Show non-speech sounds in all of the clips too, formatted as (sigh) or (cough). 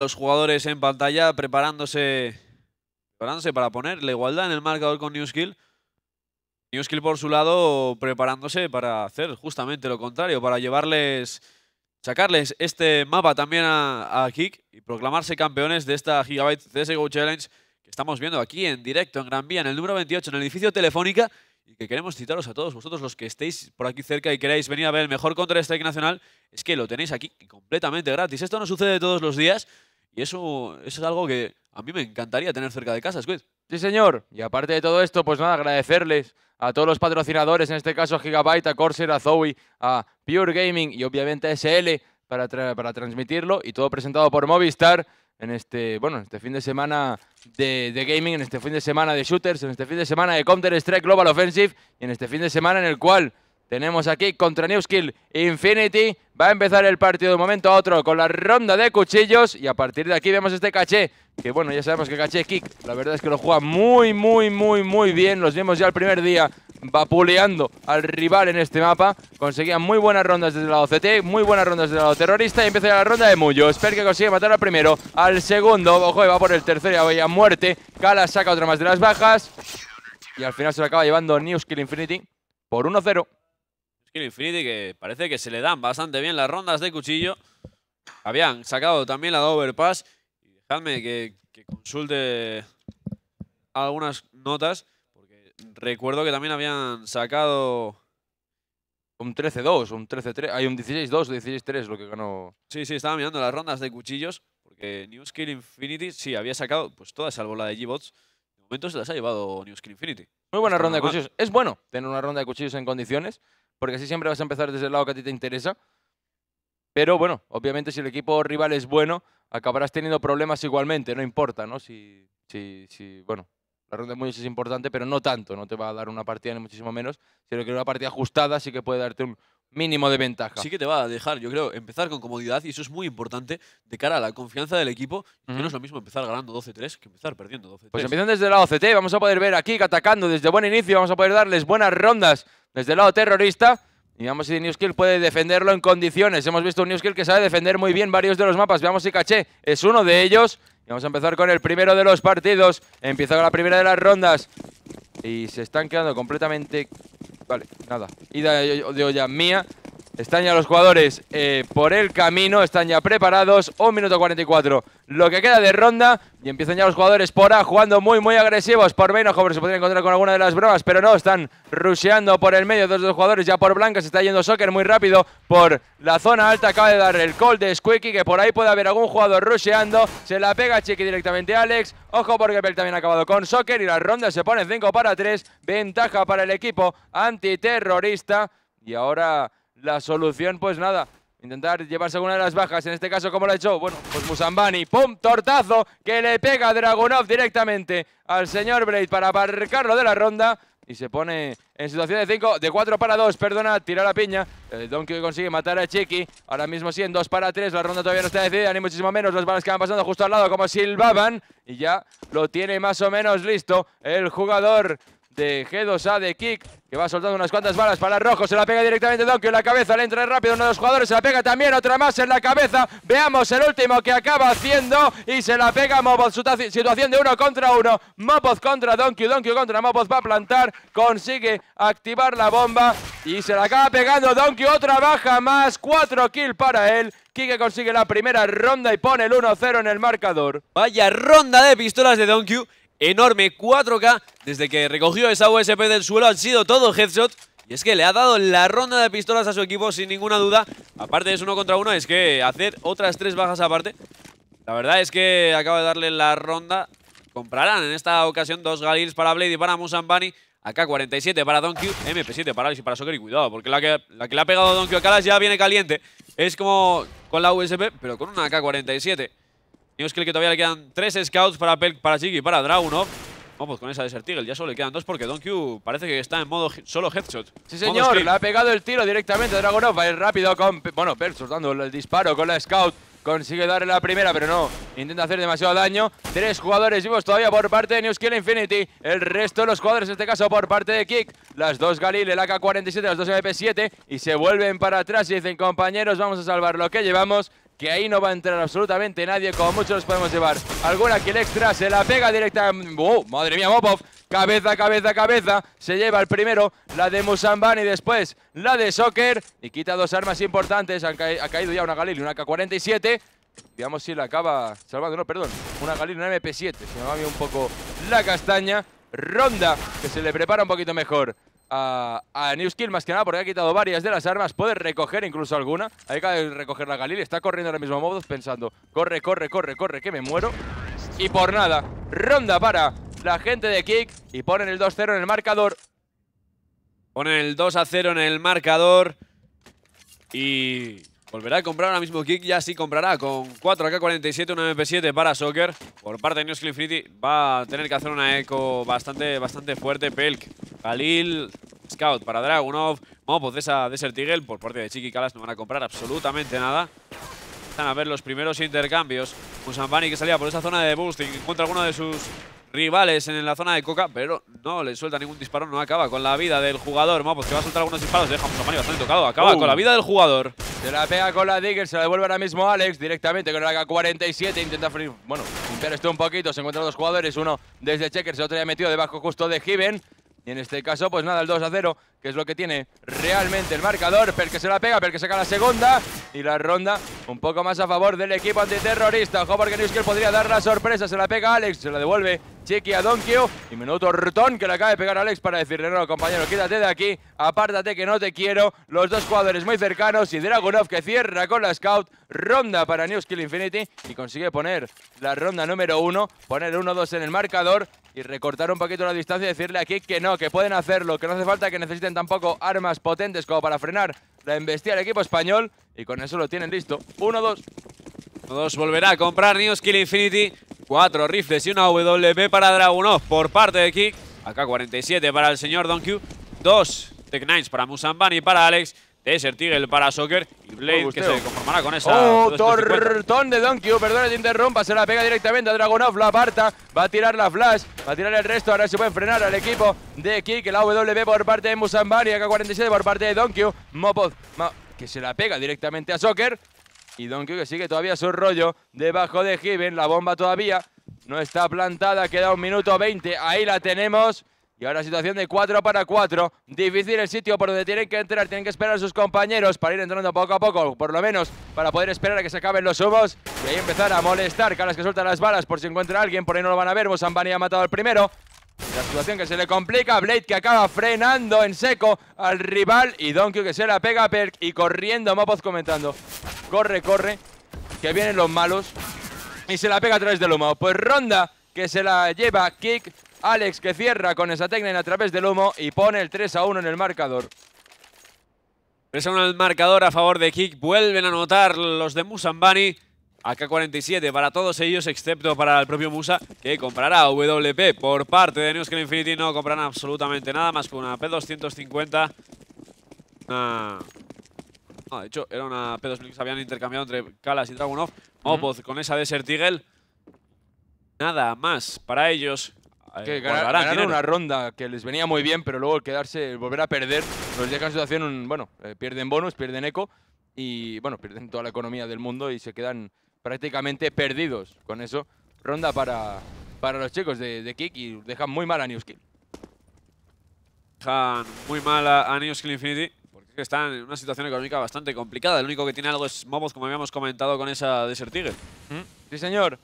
los jugadores en pantalla preparándose, preparándose para poner la igualdad en el marcador con Newskill. Newskill por su lado preparándose para hacer justamente lo contrario, para llevarles, sacarles este mapa también a, a y proclamarse campeones de esta Gigabyte CSGO Challenge que estamos viendo aquí en directo en Gran Vía, en el número 28, en el edificio Telefónica y que queremos citaros a todos vosotros los que estéis por aquí cerca y queráis venir a ver el mejor Counter-Strike Nacional, es que lo tenéis aquí completamente gratis. Esto no sucede todos los días, y eso, eso es algo que a mí me encantaría tener cerca de casa, Squid. Sí, señor. Y aparte de todo esto, pues nada, agradecerles a todos los patrocinadores, en este caso a Gigabyte, a Corsair, a Zoe, a Pure Gaming y obviamente a SL para, transmitirlo y todo presentado por Movistar en este, bueno, este fin de semana de, de, gaming, en este fin de semana de shooters, en este fin de semana de Counter-Strike Global Offensive y en este fin de semana en el cual tenemos aquí contra Newskill Infinity Va a empezar el partido de un momento a otro con la ronda de cuchillos y a partir de aquí vemos este caché, que bueno, ya sabemos que caché Kick, la verdad es que lo juega muy, muy, muy, muy bien, los vimos ya el primer día vapuleando al rival en este mapa, conseguía muy buenas rondas desde el lado CT, muy buenas rondas desde el lado terrorista y empieza la ronda de Muyo, Espera que consiga matar al primero, al segundo, ojo, va por el tercero y veía muerte, Kala saca otra más de las bajas y al final se lo acaba llevando New Skill Infinity por 1-0. Infinity que parece que se le dan bastante bien las rondas de cuchillo. Habían sacado también la de Overpass. Y dejadme que, consulte algunas notas, porque recuerdo que también habían sacado... Un 13-2, un 13-3, hay un 16-2, 16-3 lo que ganó... Sí, sí, estaba mirando las rondas de cuchillos, porque New Skill Infinity, sí, había sacado pues todas salvo la de G-Bots. De momento se las ha llevado New Skill Infinity. Muy buena ronda de cuchillos. Es bueno tener una ronda de cuchillos en condiciones porque así siempre vas a empezar desde el lado que a ti te interesa. Pero bueno, obviamente si el equipo rival es bueno, acabarás teniendo problemas igualmente, no importa, ¿no? Si, si, si bueno, la ronda de es importante, pero no tanto, no te va a dar una partida ni muchísimo menos, sino que una partida ajustada sí que puede darte un, mínimo de ventaja. Sí que te va a dejar, yo creo, empezar con comodidad y eso es muy importante de cara a la confianza del equipo, no es lo mismo empezar ganando 12-3 que empezar perdiendo 12-3. Pues empiezan desde lado CT vamos a poder ver aquí que atacando desde buen inicio, vamos a poder darles buenas rondas desde el lado terrorista. Y ver si Newskill puede defenderlo en condiciones. Hemos visto un Newskill que sabe defender muy bien varios de los mapas. Veamos si Caché es uno de ellos. Y vamos a empezar con el primero de los partidos. Empieza con la primera de las rondas. Y se están quedando completamente Vale, nada. Ida de olla mía están ya los jugadores eh, por el camino, están ya preparados. Un minuto 44, lo que queda de ronda. Y empiezan ya los jugadores por A, jugando muy, muy agresivos. Por menos, jóvenes se podría encontrar con alguna de las bromas, pero no, están rusheando por el medio. Dos, dos jugadores ya por blanca, se está yendo Soccer muy rápido por la zona alta. Acaba de dar el call de Squeaky, que por ahí puede haber algún jugador rusheando. Se la pega Chiqui directamente Alex. Ojo porque Bell también ha acabado con Soccer y la ronda se pone 5 para 3. Ventaja para el equipo antiterrorista. Y ahora la solución, pues nada, intentar llevarse alguna de las bajas, en este caso, como lo ha hecho? Bueno, pues Musambani, ¡pum! Tortazo que le pega Dragonov Dragunov directamente al señor Blade para aparcarlo de la ronda y se pone en situación de cinco, de 4 para 2, perdona, tira la piña. El Donkey consigue matar a Chiqui. Ahora mismo sí, en 2 para 3, la ronda todavía no está decidida, ni muchísimo menos. Los balas que van pasando justo al lado como silbaban. Y ya lo tiene más o menos listo el jugador de G2A de Kick, que va soltando unas cuantas balas para Rojo, se la pega directamente Donkey en la cabeza, le entra rápido uno de los jugadores, se la pega también otra más en la cabeza, veamos el último que acaba haciendo y se la pega Mopoz, situación de uno contra uno, Mopoz contra Donkey, Donkey contra Mopoz, va a plantar, consigue activar la bomba y se la acaba pegando Donkey, otra baja más, Cuatro kill para él, que consigue la primera ronda y pone el 1-0 en el marcador. Vaya ronda de pistolas de Donkey enorme, 4K, desde que recogió esa USP del suelo han sido todos headshots. Y es que le ha dado la ronda de pistolas a su equipo sin ninguna duda. Aparte es uno contra uno, es que hacer otras tres bajas aparte. La verdad es que acaba de darle la ronda. Comprarán en esta ocasión dos Galils para Blade y para Musambani. AK-47 para Donkey, MP7 para Alex y para Soccer. cuidado, porque la que, la que le ha pegado Donkey a Calas ya viene caliente. Es como con la USP, pero con una AK-47. Newskill que todavía le quedan tres scouts para Jiggy para para Dragunov. Vamos, con esa Desert Eagle ya solo le quedan dos porque Don parece que está en modo solo headshot. Sí, señor, le ha pegado el tiro directamente a Dragunov. Va a rápido con. Bueno, Persos dando el disparo con la Scout. Consigue darle la primera, pero no. Intenta hacer demasiado daño. Tres jugadores vivos todavía por parte de Newskill Infinity. El resto de los jugadores, en este caso, por parte de Kick. Las dos Galil, el AK-47, las dos MP7. Y se vuelven para atrás y dicen, compañeros, vamos a salvar lo que llevamos que ahí no va a entrar absolutamente nadie, como muchos los podemos llevar. Alguna el extra, se la pega directa... ¡oh! madre mía, Mopov! Cabeza, cabeza, cabeza, se lleva el primero, la de Musambani, y después la de Soker. Y quita dos armas importantes, ha, caído ya una Galil y una K-47. Digamos si la acaba salvando, no, perdón, una Galil una MP7. Se me va a un poco la castaña. Ronda, que se le prepara un poquito mejor a, Newskill, más que nada porque ha quitado varias de las armas, puede recoger incluso alguna. Hay que recoger la Galil, está corriendo ahora mismo modo, pensando, corre, corre, corre, corre, que me muero. Y por nada, ronda para la gente de Kick y ponen el 2-0 en el marcador. Ponen el 2-0 en el marcador y volverá a comprar ahora mismo Kick, ya sí comprará con 4 AK-47, una MP7 para Soccer. Por parte de Newskill Infinity va a tener que hacer una eco bastante, bastante fuerte, Pelk. Khalil, Scout para Dragunov, pues de esa Desert Eagle, por parte de Chiqui Calas no van a comprar absolutamente nada. Están a ver los primeros intercambios. Musambani que salía por esa zona de boosting, encuentra alguno de sus rivales en la zona de Coca, pero no le suelta ningún disparo, no acaba con la vida del jugador. pues que va a soltar algunos disparos, deja a Musambani bastante tocado, acaba uh. con la vida del jugador. Se la pega con la Digger, se la devuelve ahora mismo Alex directamente con el AK-47. Intenta free, bueno, limpiar un poquito. Se encuentran dos jugadores, uno desde Checkers, el otro ya metido debajo justo de Given. Y en este caso, pues nada, el 2 a 0, que es lo que tiene realmente el marcador. Pel que se la pega, pero que saca la segunda. Y la ronda un poco más a favor del equipo antiterrorista. Ojo porque Newskill podría dar la sorpresa. Se la pega Alex, se la devuelve Chiqui a Donkio. Y minuto Rotón que le acaba de pegar a Alex para decirle, no, compañero, quítate de aquí. Apártate que no te quiero. Los dos jugadores muy cercanos y Dragunov que cierra con la scout. Ronda para Newskill Infinity y consigue poner la ronda número uno. Poner 1-2 en el marcador y recortar un poquito la distancia y decirle aquí que no, que pueden hacerlo, que no hace falta que necesiten tampoco armas potentes como para frenar la embestida del equipo español y con eso lo tienen listo. uno dos dos, volverá a comprar New Skill Infinity. Cuatro rifles y una WP para Dragunov por parte de Kick. Acá 47 para el señor Donkey. Dos Tech Nines para Musambani y para Alex. Desert Eagle para Soccer y Blade que se conformará con esa... ¡Oh, este tortón de Donkey! Perdón, te interrumpa, se la pega directamente a Dragonov, la aparta, va a tirar la flash, va a tirar el resto, ahora se puede frenar al equipo de Kik, la W por parte de Musambani, AK-47 por parte de Donkey, Mopod, que se la pega directamente a Soccer y Donkey que sigue todavía su rollo debajo de Given, la bomba todavía no está plantada, queda un minuto 20, ahí la tenemos... Y ahora situación de 4 para 4. Difícil el sitio por donde tienen que entrar. Tienen que esperar a sus compañeros para ir entrando poco a poco, por lo menos, para poder esperar a que se acaben los humos. Y ahí empezar a molestar. Caras que sueltan las balas por si encuentra a alguien. Por ahí no lo van a ver. Mosambani ha matado al primero. La situación que se le complica, Blade que acaba frenando en seco al rival y Donkey que se la pega a Perk y corriendo, Mopoz comentando. Corre, corre, que vienen los malos y se la pega a través del humo. Pues Ronda que se la lleva Kick Alex que cierra con esa técnica a través del humo y pone el 3 a 1 en el marcador. 3 a 1 el marcador a favor de Kick. Vuelven a anotar los de Musambani. AK-47 para todos ellos, excepto para el propio Musa, que comprará WP. Por parte de Neuskin Infinity no comprarán absolutamente nada más que una P250. de hecho, era una p 2000 que se habían intercambiado entre Kalas y Dragunov. Mopoz con esa Desert Eagle. Nada más para ellos que ganaron una ronda que les venía muy bien, pero luego quedarse, volver a perder, los deja en situación, bueno, eh, pierden bonus, pierden eco y, bueno, pierden toda la economía del mundo y se quedan prácticamente perdidos. Con eso, ronda para, para los chicos de, de y dejan muy mal a Newskill. Dejan muy mal a, Newskill Infinity porque están en una situación económica bastante complicada. El único que tiene algo es Mobos, como habíamos comentado con esa Desert Tiger ¿Mm? Sí, señor.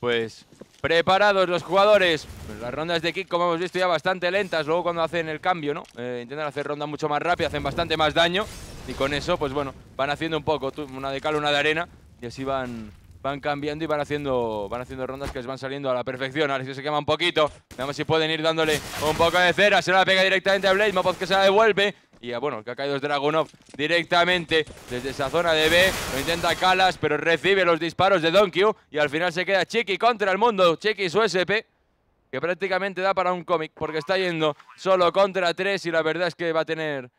Pues Preparados los jugadores. Pues las rondas de kick, como hemos visto, ya bastante lentas. Luego cuando hacen el cambio, ¿no? Eh, intentan hacer rondas mucho más rápidas, hacen bastante más daño. Y con eso, pues bueno, van haciendo un poco, una de cal, una de arena. Y así van, van cambiando y van haciendo, van haciendo rondas que les van saliendo a la perfección. sí se quema un poquito. Veamos si pueden ir dándole un poco de cera. Se la pega directamente a Blade. Mopoz que se la devuelve. Y ah, bueno, que ha caído es Dragunov directamente desde esa zona de B. Lo intenta calas pero recibe los disparos de U. Y al final se queda Chiqui contra el mundo. Chiqui su SP, que prácticamente da para un cómic, porque está yendo solo contra tres. Y la verdad es que va a tener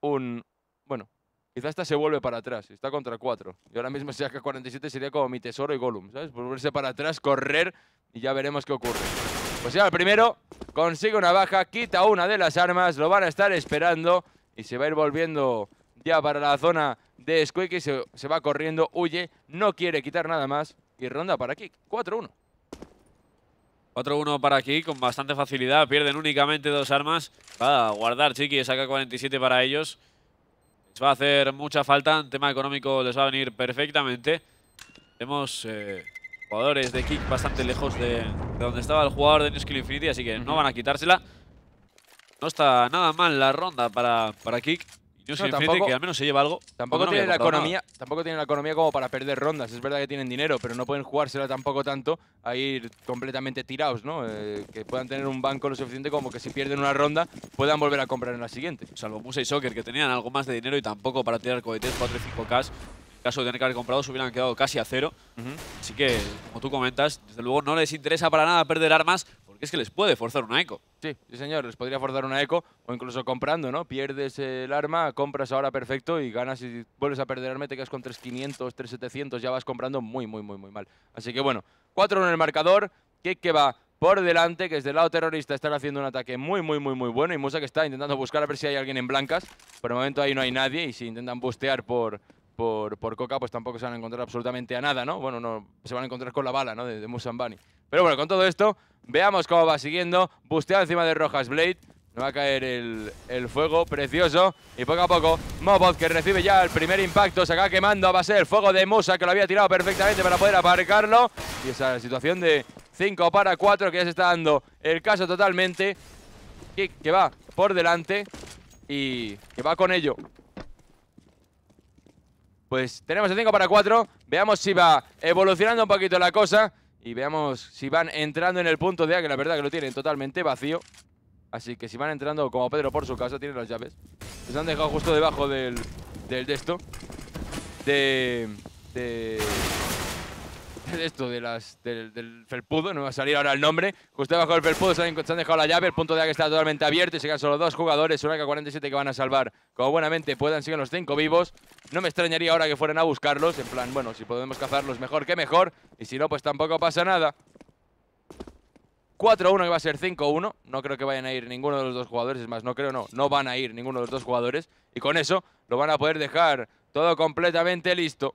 un... Bueno, Quizás hasta se vuelve para atrás, está contra cuatro. Y ahora mismo (laughs) si que 47 sería como mi tesoro y Gollum, ¿sabes? Volverse para atrás, correr y ya veremos qué ocurre. Pues ya el primero consigue una baja, quita una de las armas, lo van a estar esperando y se va a ir volviendo ya para la zona de Squeaky se, va corriendo, huye, no quiere quitar nada más y ronda para aquí 4-1. 4-1 para aquí, con bastante facilidad. Pierden únicamente dos armas. Va a guardar Chiqui saca 47 para ellos. Les va a hacer mucha falta. En tema económico les va a venir perfectamente. Tenemos eh, jugadores de kick bastante lejos de, de donde estaba el jugador de New Infinity, así que no van a quitársela. No está nada mal la ronda para, para Kick. New Skill Infinity, que al menos se lleva algo. Tampoco, tiene la economía, tampoco tiene la economía como para perder rondas. Es verdad que tienen dinero, pero no pueden jugársela tampoco tanto a ir completamente tirados, ¿no? Eh, que puedan tener un banco lo suficiente como que si pierden una ronda puedan volver a comprar en la siguiente. Salvo Musa y Soccer, que tenían algo más de dinero y tampoco para tirar cohetes 4 y 5K caso de tener que haber comprado, se hubieran quedado casi a cero. Así que, como tú comentas, desde luego no les interesa para nada perder armas porque es que les puede forzar una eco. Sí, sí señor, les podría forzar una eco o incluso comprando, ¿no? Pierdes el arma, compras ahora perfecto y ganas y vuelves a perder arma, te quedas con 3.500, 3.700, ya vas comprando muy, muy, muy, muy mal. Así que bueno, 4 en el marcador, que que va por delante, que desde el lado terrorista están haciendo un ataque muy, muy, muy, muy bueno y Musa que está intentando buscar a ver si hay alguien en blancas. Por el momento ahí no hay nadie y si intentan bustear por, por, Coca, pues tampoco se van a encontrar absolutamente a nada, ¿no? Bueno, no, se van a encontrar con la bala, ¿no? De, de Musambani. Pero bueno, con todo esto, veamos cómo va siguiendo. Busteado encima de Rojas Blade. No va a caer el, el, fuego, precioso. Y poco a poco, Mobot que recibe ya el primer impacto, se acaba quemando. Va a ser el fuego de Musa, que lo había tirado perfectamente para poder aparcarlo. Y esa situación de 5 para 4 que ya se está dando el caso totalmente. Kick que va por delante y que va con ello. Pues tenemos el 5 para 4. Veamos si va evolucionando un poquito la cosa. Y veamos si van entrando en el punto de A, que la verdad que lo tienen totalmente vacío. Así que si van entrando como Pedro por su casa, tienen las llaves. Se han dejado justo debajo del, del de esto. De... De esto de las, del, felpudo, no va a salir ahora el nombre. Justo debajo del felpudo se han, dejado la llave, el punto de que está totalmente abierto y se quedan solo dos jugadores, una que 47 que van a salvar como buenamente puedan, siguen los cinco vivos. No me extrañaría ahora que fueran a buscarlos, en plan, bueno, si podemos cazarlos mejor que mejor, y si no, pues tampoco pasa nada. 4-1 que va a ser 5-1. No creo que vayan a ir ninguno de los dos jugadores. Es más, no creo, no. No van a ir ninguno de los dos jugadores. Y con eso lo van a poder dejar todo completamente listo.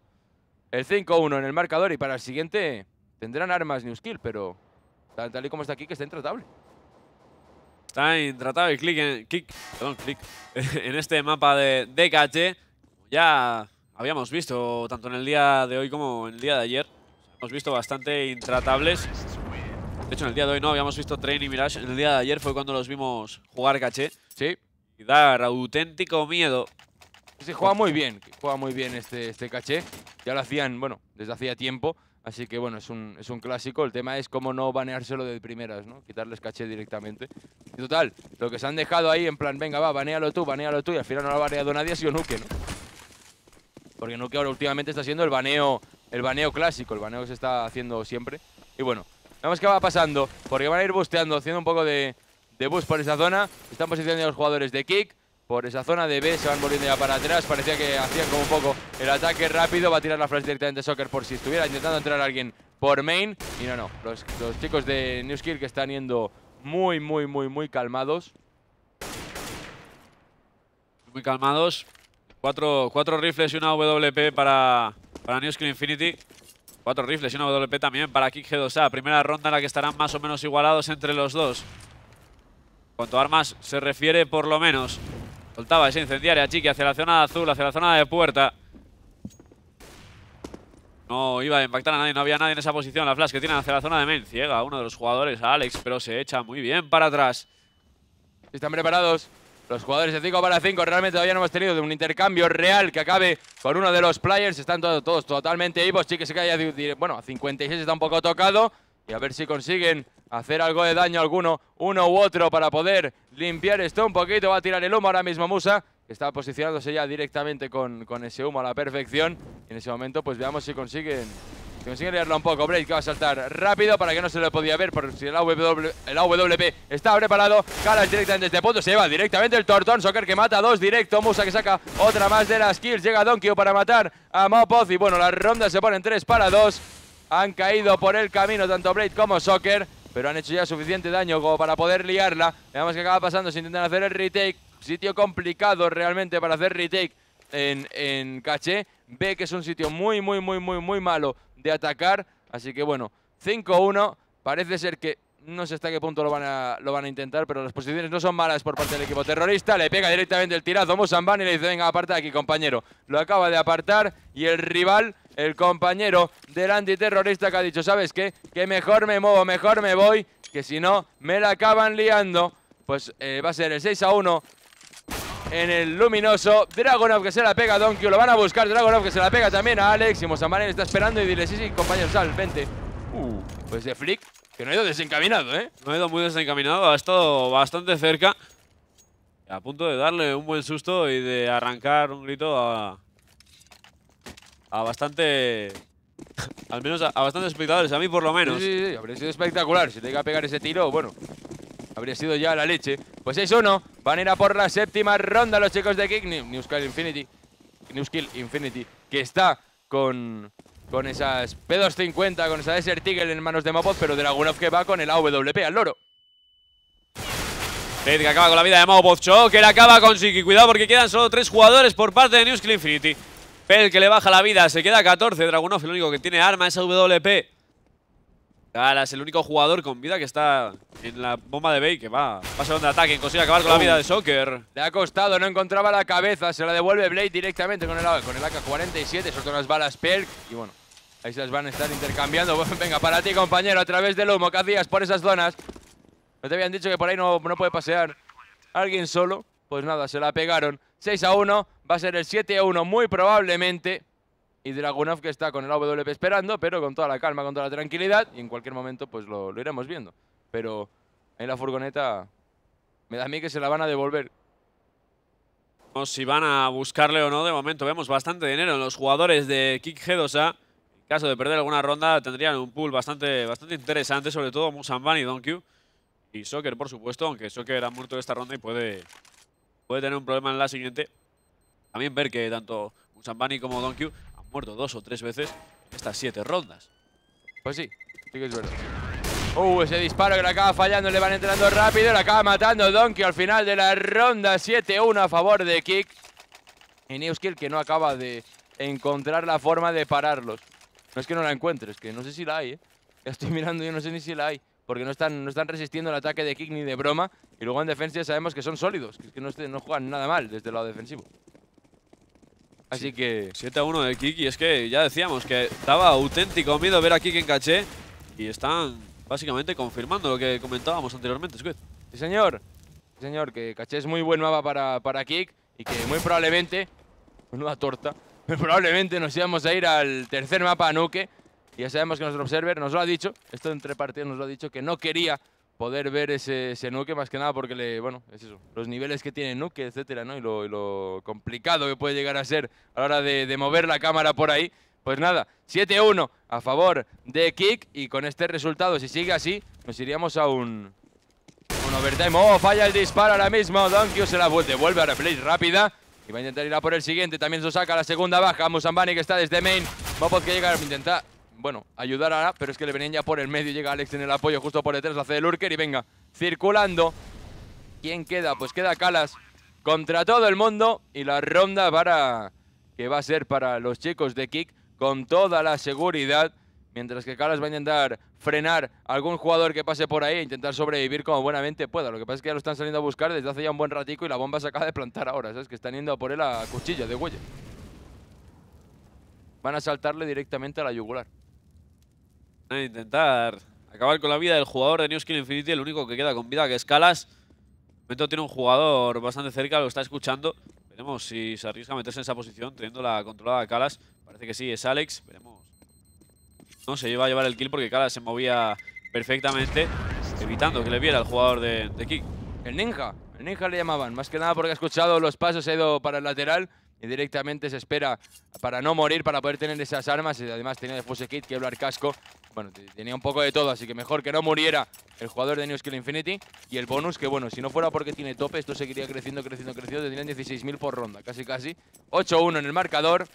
El 5-1 en el marcador y para el siguiente tendrán armas New Skill, pero tal, y como está aquí que está intratable. Está intratable click en, perdón, (laughs) en este mapa de, de Ya habíamos visto tanto en el día de hoy como en el día de ayer. Hemos visto bastante intratables. De hecho, en el día de hoy no habíamos visto Train y Mirage. En el día de ayer fue cuando los vimos jugar caché. Sí. Y dar auténtico miedo. Se juega muy bien. Juega muy bien este, este caché ya lo hacían, bueno, desde hacía tiempo, así que bueno, es un, es un clásico. El tema es cómo no baneárselo de primeras, ¿no? Quitarles caché directamente. Y total, lo que se han dejado ahí en plan, venga, va, banealo tú, banealo tú, y al final no lo ha baneado nadie ha sido Nuke, ¿no? Porque Nuke ahora últimamente está haciendo el baneo, el baneo clásico, el baneo que se está haciendo siempre. Y bueno, vamos qué va pasando, porque van a ir busteando, haciendo un poco de, de por esa zona. Están posicionando los jugadores de Kick por esa zona de B, se van volviendo ya para atrás, parecía que hacían como un poco el ataque rápido, va a tirar la flash directamente Soccer por si estuviera intentando entrar alguien por main, y no, no, los, chicos de Newskill que están yendo muy, muy, muy, muy calmados. Muy calmados, cuatro, rifles y una WP para, para Infinity. Cuatro rifles y una WP también para Kick G2A. Primera ronda en la que estarán más o menos igualados entre los dos. Cuanto a armas se refiere, por lo menos. Soltaba esa incendiaria, Chiqui, hacia la zona azul, hacia la zona de puerta. No iba a impactar a nadie, no había nadie en esa posición. La flash que tienen hacia la zona de main. Ciega uno de los jugadores Alex, pero se echa muy bien para atrás. Están preparados los jugadores de 5 para 5. Realmente todavía no hemos tenido un intercambio real que acabe con uno de los players. Están todos, totalmente vivos. Chiqui se cae, bueno, a 56 está un poco tocado. Y a ver si consiguen hacer algo de daño alguno, uno u otro, para poder limpiar esto un poquito. Va a tirar el humo ahora mismo Musa, que está posicionándose ya directamente con, con ese humo a la perfección. en ese momento, pues veamos si consiguen si un poco, Blade que va a saltar rápido para que no se lo podía ver por si el AWP, el está preparado. cara directamente desde punto, se lleva directamente el Tortón. Soccer que mata dos directo. Musa que saca otra más de las kills. Llega Donkey para matar a Mopoz. Y bueno, la ronda se pone en 3 para dos han caído por el camino tanto Blade como Soccer, pero han hecho ya suficiente daño como para poder liarla. Veamos qué acaba pasando si intentan hacer el retake. Sitio complicado realmente para hacer retake en, en caché. Ve que es un sitio muy, muy, muy, muy, muy malo de atacar. Así que bueno, 5-1. Parece ser que no sé hasta qué punto lo van, a, lo van a intentar, pero las posiciones no son malas por parte del equipo terrorista. Le pega directamente el tirazo a Musambani y le dice, venga, aparta aquí, compañero. Lo acaba de apartar y el rival el compañero del antiterrorista que ha dicho, ¿sabes qué? Que mejor me muevo, mejor me voy, que si no me la acaban liando. Pues eh, va a ser el 6 a 1 en el luminoso. Dragonov que se la pega a Donkey, lo van a buscar. Dragonov que se la pega también a Alex. Y Mosamarin está esperando y dile, sí, sí, compañero, sal, vente. Uh, pues de flick, que no ha ido desencaminado, ¿eh? No ha ido muy desencaminado, ha estado bastante cerca. A punto de darle un buen susto y de arrancar un grito a, a bastante... al menos a, bastantes espectadores, a mí por lo menos. Sí, sí, sí, habría sido espectacular. Si te llega a pegar ese tiro, bueno, habría sido ya la leche. Pues 6-1, van a ir a por la séptima ronda los chicos de Kick Newskill Infinity. Skill Infinity, que está con, con esas P250, con esa Desert Eagle en manos de Mopoz pero de Dragunov que va con el AWP al loro. que acaba con la vida de Mopoz, show que la acaba con Siki. Cuidado porque quedan solo tres jugadores por parte de Skill Infinity. Pelk que le baja la vida, se queda 14. Dragunov, el único que tiene arma es WP. Ahora es el único jugador con vida que está en la bomba de Bay, que va, Pasa ser de ataque, consigue acabar con la uh. vida de Soccer. Le ha costado, no encontraba la cabeza, se la devuelve Blade directamente con el, con el AK-47, soltó unas balas Perk y bueno, ahí se las van a estar intercambiando. (laughs) Venga, para ti compañero, a través del humo, ¿qué hacías por esas zonas? ¿No te habían dicho que por ahí no, no puede pasear alguien solo? Pues nada, se la pegaron. 6 a 1, Va a ser el 7 1 muy probablemente. Y Dragunov que está con el AWP esperando, pero con toda la calma, con toda la tranquilidad. Y en cualquier momento pues lo, iremos viendo. Pero en la furgoneta me da a mí que se la van a devolver. o si van a buscarle o no, de momento vemos bastante dinero en los jugadores de Kick 2 a En caso de perder alguna ronda, tendrían un pool bastante, bastante interesante, sobre todo Musanban y Donkey. Y Soccer, por supuesto, aunque Sokker ha muerto esta ronda y puede, puede tener un problema en la siguiente. También ver que tanto Musambani como Donkey han muerto dos o tres veces en estas siete rondas. Pues sí, sí que es verdad. Uh, ese disparo que le acaba fallando, le van entrando rápido, le acaba matando Donkey al final de la ronda 7-1 a favor de Kick. Y Newskill que no acaba de encontrar la forma de pararlos. No es que no la encuentre, es que no sé si la hay, ¿eh? estoy (laughs) mirando, yo no sé ni si la hay. Porque no están, no están resistiendo el ataque de Kick ni de broma. Y luego en defensa sabemos que son sólidos, que, es que no, no juegan nada mal desde el lado defensivo. Así que... 7 a 1 de Kiki. Es que ya decíamos que estaba auténtico miedo ver a Kiki en caché. Y están básicamente confirmando lo que comentábamos anteriormente, Squid. Sí, señor. Sí, señor. Que caché es muy buen mapa para, para Kik. Y que muy probablemente... una torta. (laughs) Probablemente nos íbamos a ir al tercer mapa a Nuke. Y ya sabemos que nuestro observer nos lo ha dicho. Esto entre partidos nos lo ha dicho. Que no quería poder ver ese, ese, Nuke más que nada porque, le, bueno, es eso, los niveles que tiene Nuke, etcétera, ¿no? Y lo, complicado que puede llegar a ser a la hora de, mover la cámara por ahí. Pues nada, 7-1 a favor de Kick y con este resultado, si sigue así, nos iríamos a un, un overtime. ¡Oh! Falla el disparo ahora mismo. Donkey se la vuelve, vuelve a replay rápida. Y va a intentar ir a por el siguiente. También se saca la segunda baja. Musambani que está desde main. a que llegar a intentar bueno, ayudar a... pero es que le venían ya por el medio. Llega Alex en el apoyo justo por detrás, la hace el Lurker y venga, circulando. ¿Quién queda? Pues queda Calas contra todo el mundo y la ronda para que va a ser para los chicos de Kick con toda la seguridad. Mientras que Calas va a intentar frenar a algún jugador que pase por ahí e intentar sobrevivir como buenamente pueda. Lo que pasa es que ya lo están saliendo a buscar desde hace ya un buen ratico y la bomba se acaba de plantar ahora, ¿sabes? Que están yendo a por él a cuchilla de huella. Van a saltarle directamente a la yugular intentar acabar con la vida del jugador de New Skill Infinity, el único que queda con vida que es Calas. momento tiene un jugador bastante cerca, lo está escuchando. Veremos si se arriesga a meterse en esa posición, teniendo la controlada de Calas. Parece que sí, es Alex. Veremos. No, se lleva a llevar el kill porque Calas se movía perfectamente, evitando que le viera el jugador de, Kick. El ninja, el ninja le llamaban, más que nada porque ha escuchado los pasos, ha ido para el lateral y directamente se espera para no morir, para poder tener esas armas. Y además tenía de Fuse Kit, que hablar casco bueno, tenía un poco de todo, así que mejor que no muriera el jugador de New Skill Infinity. Y el bonus, que bueno, si no fuera porque tiene tope, esto seguiría creciendo, creciendo, creciendo. Tendrían 16.000 por ronda, casi, casi. 8-1 en el marcador.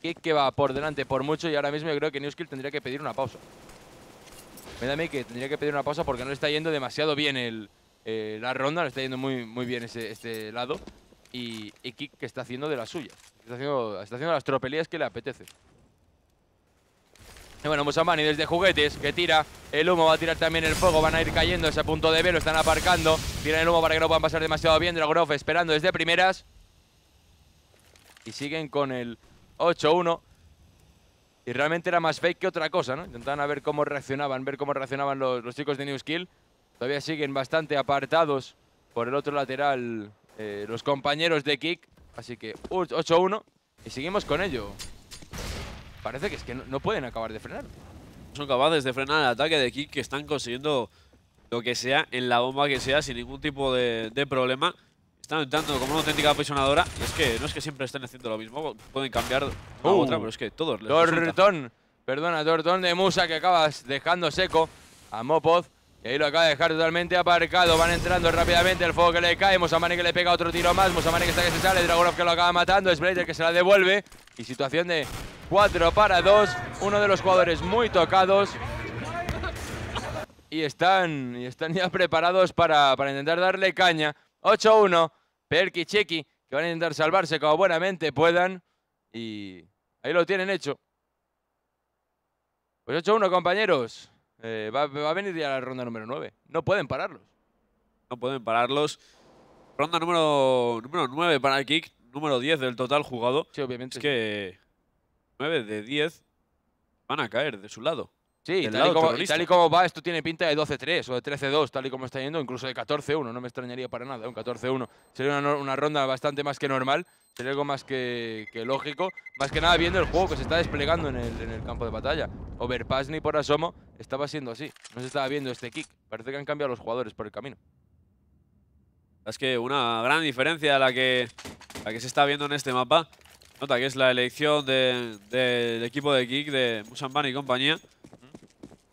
Kick que va por delante por mucho y ahora mismo yo creo que New Skill tendría que pedir una pausa. Me da que tendría que pedir una pausa porque no le está yendo demasiado bien el, eh, la ronda, le está yendo muy, muy bien este lado. Y, Kick que está haciendo de la suya. Está haciendo, está haciendo las tropelías que le apetece. Y bueno, Musamani pues desde juguetes que tira el humo, va a tirar también el fuego, van a ir cayendo ese punto de B, lo están aparcando. Tiran el humo para que no puedan pasar demasiado bien. Dragunov esperando desde primeras. Y siguen con el 8-1. Y realmente era más fake que otra cosa, ¿no? Intentaban a ver cómo reaccionaban, ver cómo reaccionaban los, chicos de New Skill. Todavía siguen bastante apartados por el otro lateral eh, los compañeros de Kick. Así que 8-1 y seguimos con ello parece que es que no, pueden acabar de frenar. Son capaces de frenar el ataque de Kick que están consiguiendo lo que sea en la bomba que sea sin ningún tipo de, problema. Están entrando como una auténtica apasionadora. es que no es que siempre estén haciendo lo mismo, pueden cambiar una otra, uh. pero es que todos les Tortón, perdona, Tortón de Musa que acabas dejando seco a Mopoz. Y ahí lo acaba de dejar totalmente aparcado. Van entrando rápidamente. El fuego que le cae. Musamane que le pega otro tiro más. Mosamani que está que se sale. Dragunov que lo acaba matando. Es que se la devuelve. Y situación de 4 para 2. Uno de los jugadores muy tocados. Y están, y están ya preparados para, intentar darle caña. 8-1. Perky cheki que van a intentar salvarse como buenamente puedan. Y ahí lo tienen hecho. Pues 8-1, compañeros. Eh, va, a venir ya la ronda número 9. No pueden pararlos. No pueden pararlos. Ronda número, número 9 para el kick. Número 10 del total jugado. Sí, obviamente. Es que 9 de 10 van a caer de su lado. Sí, tal y, como, va, esto tiene pinta de 12-3 o de 13-2, tal y como está yendo, incluso de 14-1, no me extrañaría para nada, ¿eh? un 14-1. Sería una, ronda bastante más que normal, sería algo más que, lógico, más que nada viendo el juego que se está desplegando en el, campo de batalla. Overpass ni por asomo estaba siendo así, no se estaba viendo este kick, parece que han cambiado los jugadores por el camino. Es que una gran diferencia la que, la que se está viendo en este mapa, nota que es la elección del equipo de kick de Musanban y compañía.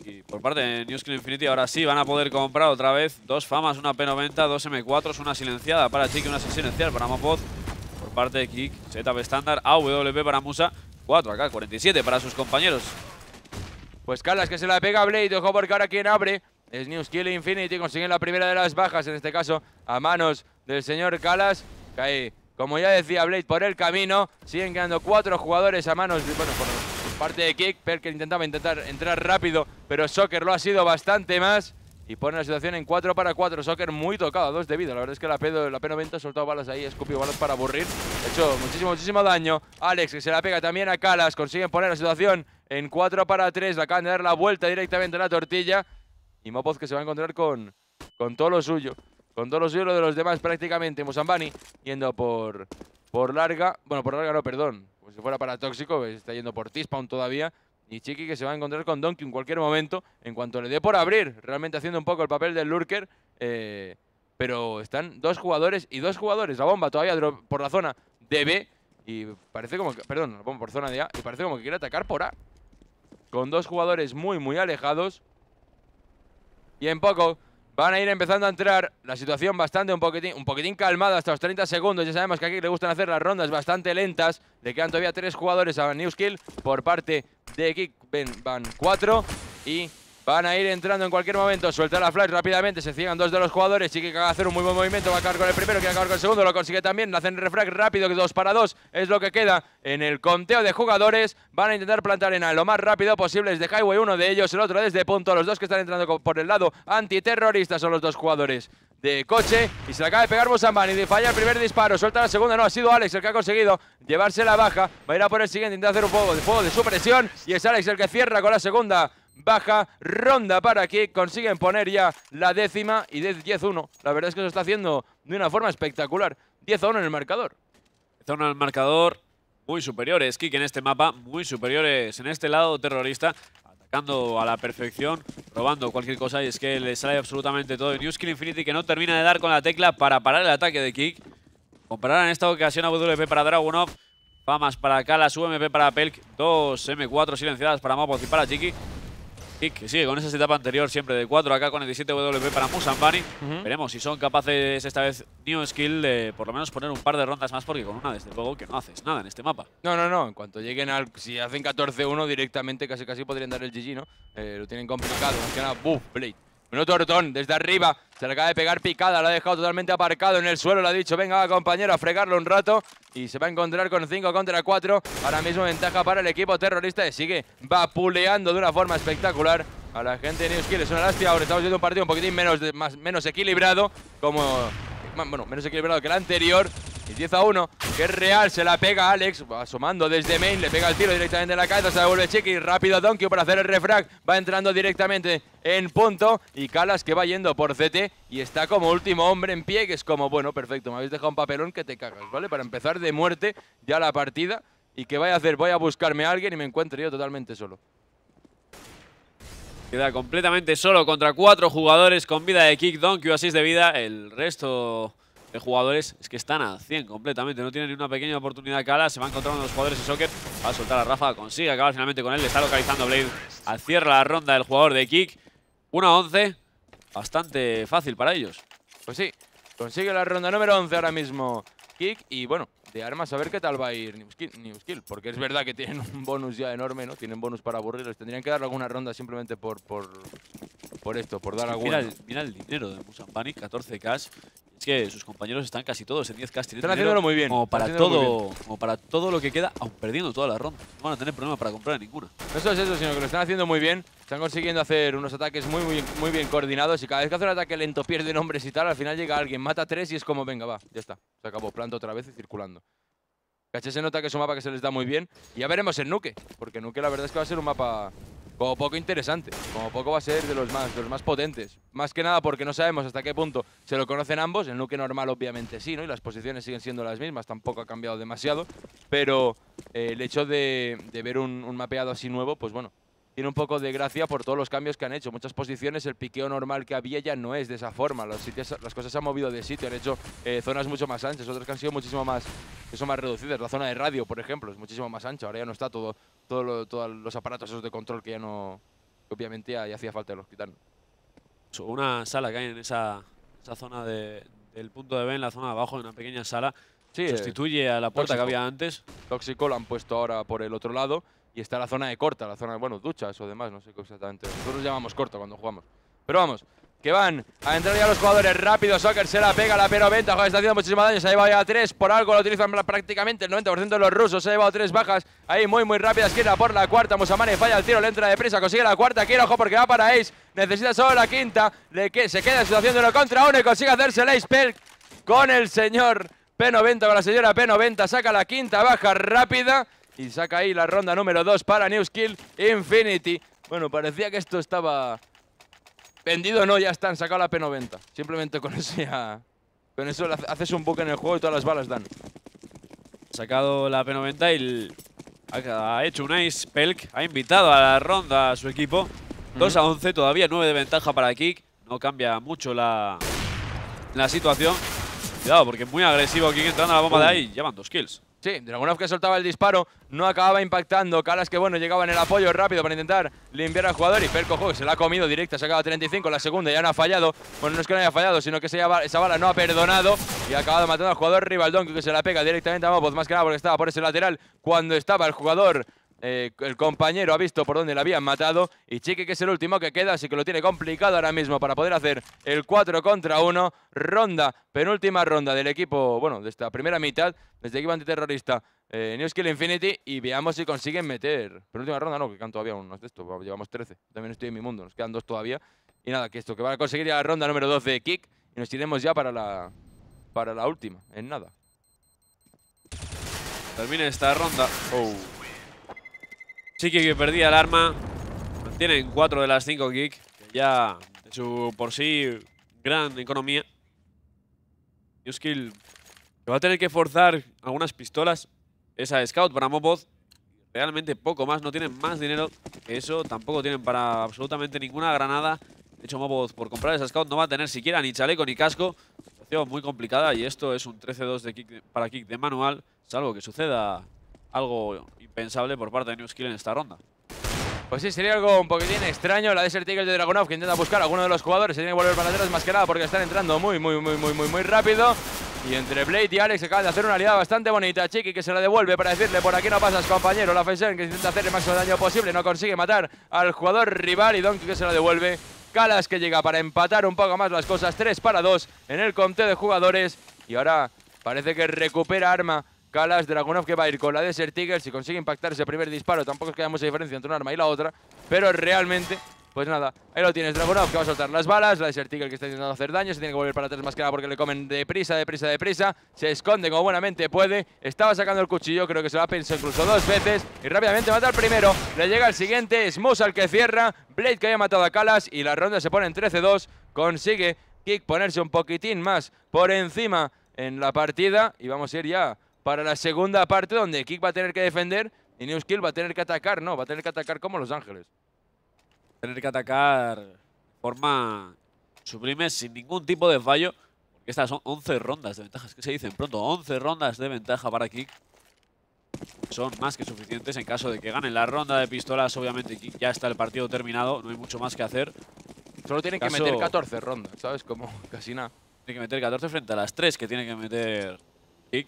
Y por parte de Newskill Infinity, ahora sí van a poder comprar otra vez dos famas, una P90, dos M4s, una silenciada para Chic una silenciada para Mopoz. Por parte de Kick, setup estándar, AWP para Musa, 4 acá, 47 para sus compañeros. Pues Calas que se la pega Blade, ojo porque ahora quien abre es Newskill Skill Infinity, consiguen la primera de las bajas, en este caso a manos del señor Calas, cae como ya decía Blade, por el camino, siguen quedando cuatro jugadores a manos, bueno, por parte de Kick, Perker intentaba intentar entrar rápido, pero Soccer lo ha sido bastante más. Y pone la situación en 4 para 4. Soccer muy tocado, dos 2 de vida. La verdad es que la, P, la 90 ha soltado balas ahí, escupió balas para aburrir. hecho muchísimo, muchísimo daño. Alex, que se la pega también a Calas. Consiguen poner la situación en 4 para 3. Le acaban de dar la vuelta directamente a la tortilla. Y Mopoz que se va a encontrar con, con todo lo suyo. Con todo lo suyo lo de los demás prácticamente. Musambani yendo por, por larga. Bueno, por larga no, perdón. Pues, si fuera para tóxico, pues, está yendo por Tispawn todavía. Y Chiqui que se va a encontrar con Donkey en cualquier momento, en cuanto le dé por abrir, realmente haciendo un poco el papel del Lurker. Eh, pero están dos jugadores y dos jugadores. La bomba todavía por la zona de B. Y parece como que, perdón, la bomba por zona de A. Y parece como que quiere atacar por A. Con dos jugadores muy, muy alejados. Y en poco Van a ir empezando a entrar la situación bastante un poquitín, un calmada hasta los 30 segundos. Ya sabemos que aquí le gustan hacer las rondas bastante lentas. Le quedan todavía tres jugadores a Newskill por parte de Kick Van 4 y Van a ir entrando en cualquier momento. Suelta la flash rápidamente. Se ciegan dos de los jugadores. sí que hacer un muy buen movimiento. Va a acabar con el primero. Quiere acabar con el segundo. Lo consigue también. Hacen refrag rápido. que Dos para dos. Es lo que queda en el conteo de jugadores. Van a intentar plantar en lo más rápido posible. Desde Highway uno de ellos. El otro desde punto. Los dos que están entrando por el lado antiterrorista son los dos jugadores de coche y se le acaba de pegar Musambani, y falla el primer disparo, suelta la segunda, no, ha sido Alex el que ha conseguido llevarse la baja, va a ir a por el siguiente, intenta hacer un poco de fuego de supresión y es Alex el que cierra con la segunda baja ronda para que consiguen poner ya la décima y 10-1. La verdad es que se está haciendo de una forma espectacular. 10-1 en el marcador. 10-1 en el marcador, muy superiores, Kik en este mapa, muy superiores en este lado terrorista atacando a la perfección, robando cualquier cosa y es que le sale absolutamente todo. New Skill Infinity que no termina de dar con la tecla para parar el ataque de Kik. Compararán en esta ocasión a WP para Dragunov, Famas para Kalas, UMP para Pelk, dos M4 silenciadas para Mopoz y para Chiki. Kick, sigue con esa etapa anterior siempre de 4 acá con el 17 WP para Musambani. Veremos si son capaces esta vez New Skill de por lo menos poner un par de rondas más porque con una desde luego que no haces nada en este mapa. No, no, no. En cuanto lleguen al... Si hacen 14-1 directamente casi casi podrían dar el GG, ¿no? Eh, lo tienen complicado. aunque Buff Blade otro tortón desde arriba, se le acaba de pegar picada, la ha dejado totalmente aparcado en el suelo, le ha dicho, venga compañero, a fregarlo un rato y se va a encontrar con 5 contra 4. Ahora mismo ventaja para el equipo terrorista y sigue vapuleando de una forma espectacular a la gente de New Es una lástima, ahora estamos viendo un partido un poquitín menos, más, menos equilibrado, como bueno, menos equilibrado que el anterior. Y 10 a 1, que es real, se la pega Alex, asomando desde main, le pega el tiro directamente en la cabeza, se devuelve Chiqui, rápido Donkey para hacer el refrag, va entrando directamente en punto, y Calas que va yendo por CT, y está como último hombre en pie, que es como, bueno, perfecto, me habéis dejado un papelón que te cagas, ¿vale? Para empezar de muerte ya la partida, y que voy a hacer, voy a buscarme a alguien y me encuentro yo totalmente solo. Queda completamente solo contra cuatro jugadores con vida de kick, donkey o de vida. El resto de jugadores es que están a 100 completamente. No tienen ni una pequeña oportunidad cala, Se va a encontrar uno los jugadores de soccer Va a soltar a Rafa. Consigue acabar finalmente con él. Le está localizando Blade. Al cierra la ronda del jugador de kick. 1-11. Bastante fácil para ellos. Pues sí. Consigue la ronda número 11 ahora mismo. Kick y bueno, de armas a ver qué tal va a ir Newskill, porque es verdad que tienen un bonus ya enorme, ¿no? Tienen bonus para aburrirlos. Tendrían que dar alguna ronda simplemente por por, por esto, por dar Mira, el dinero de Musan Panic, 14 cash es que sus compañeros están casi todos en 10 castillos Están haciéndolo muy bien. Como para, todo, para todo lo que queda, aun perdiendo toda la ronda. No van a tener problema para comprar ninguna. No es eso, sino que lo están haciendo muy bien. Están consiguiendo hacer unos ataques muy, muy, bien coordinados. Y cada vez que hace un ataque lento pierden hombres y tal, al final llega alguien, mata tres y es como, venga, va, ya está. Se acabó, planta otra vez y circulando. Caché se nota que es un mapa que se les da muy bien. Y ya veremos el Nuke, porque Nuke la verdad es que va a ser un mapa como poco interesante, como poco va a ser de los más, los más potentes. Más que nada porque no sabemos hasta qué punto se lo conocen ambos. El nuke normal obviamente sí, ¿no? Y las posiciones siguen siendo las mismas, tampoco ha cambiado demasiado. Pero eh, el hecho de, ver un mapeado así nuevo, pues bueno, tiene un poco de gracia por todos los cambios que han hecho. Muchas posiciones, el piqueo normal que había ya no es de esa forma. Los sitios, las cosas se han movido de sitio, han hecho eh, zonas mucho más anchas, otras que han sido muchísimo más, son más reducidas. La zona de radio, por ejemplo, es muchísimo más ancha. Ahora ya no está todo, todo todos los aparatos esos de control que ya no, obviamente ya, hacía falta el hospital Una sala que hay en esa, zona de, del punto de B, en la zona de abajo, de una pequeña sala. Eh, Sustituye a la puerta que había antes. Tóxico lo han puesto ahora por el otro lado y está la zona de corta, la zona de, bueno, duchas o demás, no sé exactamente. Nosotros llamamos corto cuando jugamos. Pero vamos, que van a entrar ya los jugadores rápidos Soccer se la pega, la p venta. está haciendo muchísimo daño. Se ha llevado ya tres Por algo lo utilizan prácticamente el 90% de los rusos. Se ha llevado tres bajas. Ahí muy, muy rápida. Esquina por la cuarta. Musamane falla el tiro. Le entra de prisa. Consigue la cuarta. Quiero ojo porque va para Ace. Necesita solo la quinta. Le que se queda en situación de uno contra uno. Y consigue hacerse el Ace Pelk con el señor P90. Con la señora P90. Saca la quinta baja rápida. Y saca ahí la ronda número 2 para New Skill Infinity. Bueno, parecía que esto estaba vendido. No, ya están, sacado la P90. Simplemente con eso haces un buque en el juego y todas las balas dan. Sacado la P90 y ha hecho un Ice Pelk. Ha invitado a la ronda a su equipo. 2 a 11 todavía, 9 de ventaja para Kick No cambia mucho la, situación. Cuidado, porque es muy agresivo Kick entrando a la bomba de ahí. Llevan dos kills. Sí, Dragunov que soltaba el disparo, no acababa impactando. Calas que bueno, llegaba en el apoyo rápido para intentar limpiar al jugador. Y Perco se la ha comido directa, se acaba 35, la segunda ya no ha fallado. Bueno, no es que no haya fallado, sino que esa bala no ha perdonado. Y ha acabado matando al jugador Rivaldón, que se la pega directamente a Mopoz, más que nada porque estaba por ese lateral. Cuando estaba el jugador eh, el compañero ha visto por dónde le habían matado y chique que es el último que queda, así que lo tiene complicado ahora mismo para poder hacer el 4 contra 1, ronda, penúltima ronda del equipo, bueno, de esta primera mitad, desde equipo antiterrorista eh, New Skill Infinity y veamos si consiguen meter, penúltima ronda no, que quedan todavía unos de estos, pues, llevamos 13, también estoy en mi mundo, nos quedan dos todavía y nada, que esto, que van a conseguir ya la ronda número 12 de Kick y nos iremos ya para la, para la última, en nada. Termina esta ronda. Oh. Chiqui que perdía el arma. Tienen 4 de las 5 kick. Ya de su por sí gran economía. Newskill que va a tener que forzar algunas pistolas. Esa Scout para Mopoz. Realmente poco más. No tienen más dinero que eso. Tampoco tienen para absolutamente ninguna granada. De hecho, Mopoz por comprar esa Scout no va a tener siquiera ni chaleco ni casco. Situación muy complicada y esto es un 13-2 kick, para kick de manual. Salvo que suceda algo impensable por parte de Newskill en esta ronda. Pues sí, sería algo un poquitín extraño la Desert Eagle de Dragunov que intenta buscar a alguno de los jugadores. Se tiene que volver para atrás más que nada porque están entrando muy, muy, muy, muy, muy, muy rápido. Y entre Blade y Alex acaban de hacer una aliada bastante bonita. Chiqui que se la devuelve para decirle por aquí no pasas compañero. La Fesen que intenta hacer el máximo daño posible. No consigue matar al jugador rival y Donkey que se la devuelve. Calas que llega para empatar un poco más las cosas. 3 para 2 en el conteo de jugadores. Y ahora parece que recupera arma Kalas, Dragunov que va a ir con la Desert Eagle Si consigue impactar ese primer disparo, tampoco es que haya mucha diferencia entre un arma y la otra. Pero realmente, pues nada, ahí lo tienes. Dragunov que va a soltar las balas. La Desert Eagle que está intentando hacer daño. Se tiene que volver para atrás más que nada porque le comen deprisa, deprisa, deprisa. Se esconde como buenamente puede. Estaba sacando el cuchillo, creo que se lo ha pensado incluso dos veces. Y rápidamente mata al primero. Le llega el siguiente. Smooth al que cierra. Blade que haya matado a Kalas. Y la ronda se pone en 13-2. Consigue Kick ponerse un poquitín más por encima en la partida. Y vamos a ir ya para la segunda parte donde Kick va a tener que defender y New Skill va a tener que atacar. No, va a tener que atacar como Los Ángeles. Va a tener que atacar de forma sublime, sin ningún tipo de fallo. estas son 11 rondas de ventajas. que se dicen pronto? 11 rondas de ventaja para Kick. Son más que suficientes en caso de que ganen la ronda de pistolas. Obviamente ya está el partido terminado. No hay mucho más que hacer. Solo tienen que meter 14 rondas, ¿sabes? Como (laughs) casi nada. Tienen que meter 14 frente a las 3 que tiene que meter Kick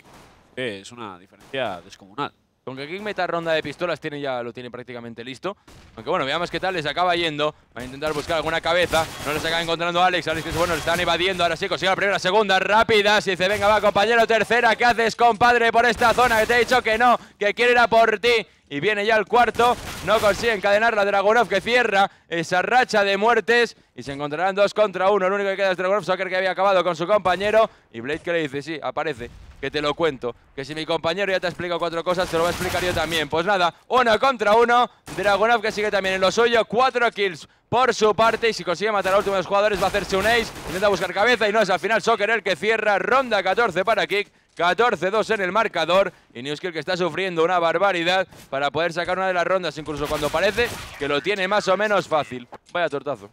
es una diferencia descomunal. Aunque aquí meta ronda de pistolas tiene ya lo tiene prácticamente listo. Aunque bueno, veamos qué tal, les acaba yendo. a intentar buscar alguna cabeza. No les acaba encontrando a Alex. Alex dice, bueno, le están evadiendo. Ahora sí, consigue la primera, segunda, rápida. Si dice, venga, va, compañero, tercera. ¿Qué haces, compadre, por esta zona? Que te he dicho que no, que quiere ir a por ti. Y viene ya el cuarto. No consigue encadenar la Dragonov que cierra esa racha de muertes. Y se encontrarán dos contra uno. El único que queda es Dragonov, Soccer que había acabado con su compañero. Y Blade que le dice, sí, aparece que te lo cuento. Que si mi compañero ya te ha explicado cuatro cosas, te lo voy a explicar yo también. Pues nada, uno contra uno. Dragunov que sigue también en los suyo. Cuatro kills por su parte. Y si consigue matar a los últimos jugadores, va a hacerse un ace. Intenta buscar cabeza y no es al final Soccer el que cierra. Ronda 14 para Kick. 14-2 en el marcador y Newskill que está sufriendo una barbaridad para poder sacar una de las rondas, incluso cuando parece que lo tiene más o menos fácil. Vaya tortazo.